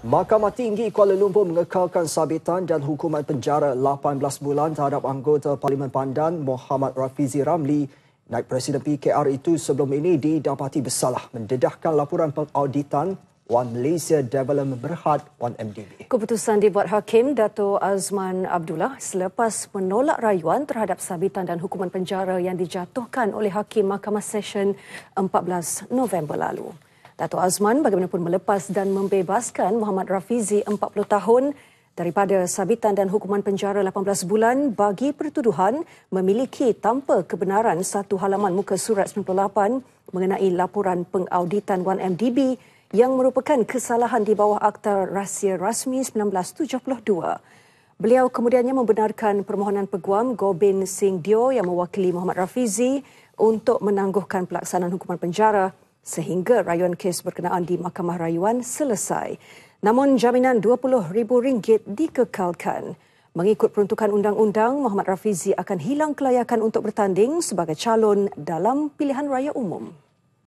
Mahkamah Tinggi Kuala Lumpur mengekalkan sabitan dan hukuman penjara 18 bulan terhadap anggota Parlimen Pandan Muhammad Rafizi Ramli naik Presiden PKR itu sebelum ini didapati bersalah mendedahkan laporan pengauditan One Malaysia Development Berhad 1MDB. Keputusan dibuat Hakim Dato Azman Abdullah selepas menolak rayuan terhadap sabitan dan hukuman penjara yang dijatuhkan oleh Hakim Mahkamah Session 14 November lalu. Dato Azman bagaimanapun melepas dan membebaskan Muhammad Rafizi 40 tahun daripada sabitan dan hukuman penjara 18 bulan bagi pertuduhan memiliki tanpa kebenaran satu halaman muka surat 98 mengenai laporan pengauditan 1MDB yang merupakan kesalahan di bawah Akta Rahsia Rasmi 1972. Beliau kemudiannya membenarkan permohonan peguam Gobin Singh Dio yang mewakili Muhammad Rafizi untuk menangguhkan pelaksanaan hukuman penjara sehingga rayuan kes berkenaan di Mahkamah Rayuan selesai. Namun jaminan RM20,000 dikekalkan. Mengikut peruntukan undang-undang, Muhammad Rafizi akan hilang kelayakan untuk bertanding sebagai calon dalam pilihan raya umum.